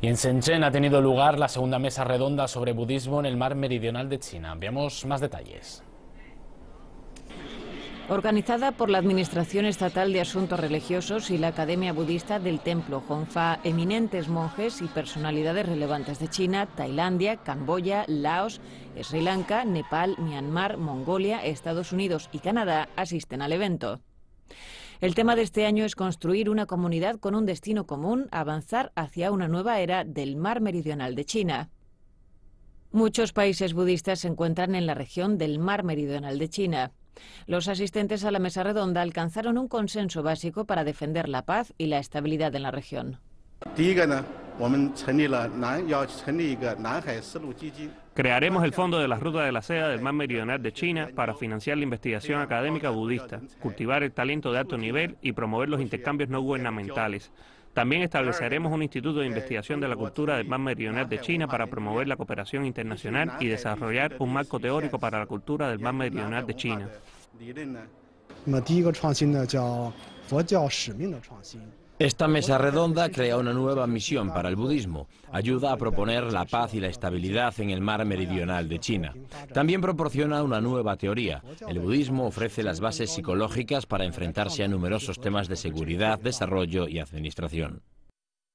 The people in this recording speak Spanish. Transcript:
Y en Shenzhen ha tenido lugar la segunda mesa redonda sobre budismo en el mar meridional de China. Veamos más detalles. Organizada por la Administración Estatal de Asuntos Religiosos y la Academia Budista del Templo Hongfa, eminentes monjes y personalidades relevantes de China, Tailandia, Camboya, Laos, Sri Lanka, Nepal, Myanmar, Mongolia, Estados Unidos y Canadá asisten al evento. El tema de este año es construir una comunidad con un destino común, avanzar hacia una nueva era del mar meridional de China. Muchos países budistas se encuentran en la región del mar meridional de China. Los asistentes a la mesa redonda alcanzaron un consenso básico para defender la paz y la estabilidad en la región. Crearemos el Fondo de la Ruta de la Seda del Mar Meridional de China para financiar la investigación académica budista, cultivar el talento de alto nivel y promover los intercambios no gubernamentales. También estableceremos un instituto de investigación de la cultura del mar meridional de China para promover la cooperación internacional y desarrollar un marco teórico para la cultura del mar meridional de China. Esta mesa redonda crea una nueva misión para el budismo. Ayuda a proponer la paz y la estabilidad en el mar meridional de China. También proporciona una nueva teoría. El budismo ofrece las bases psicológicas para enfrentarse a numerosos temas de seguridad, desarrollo y administración.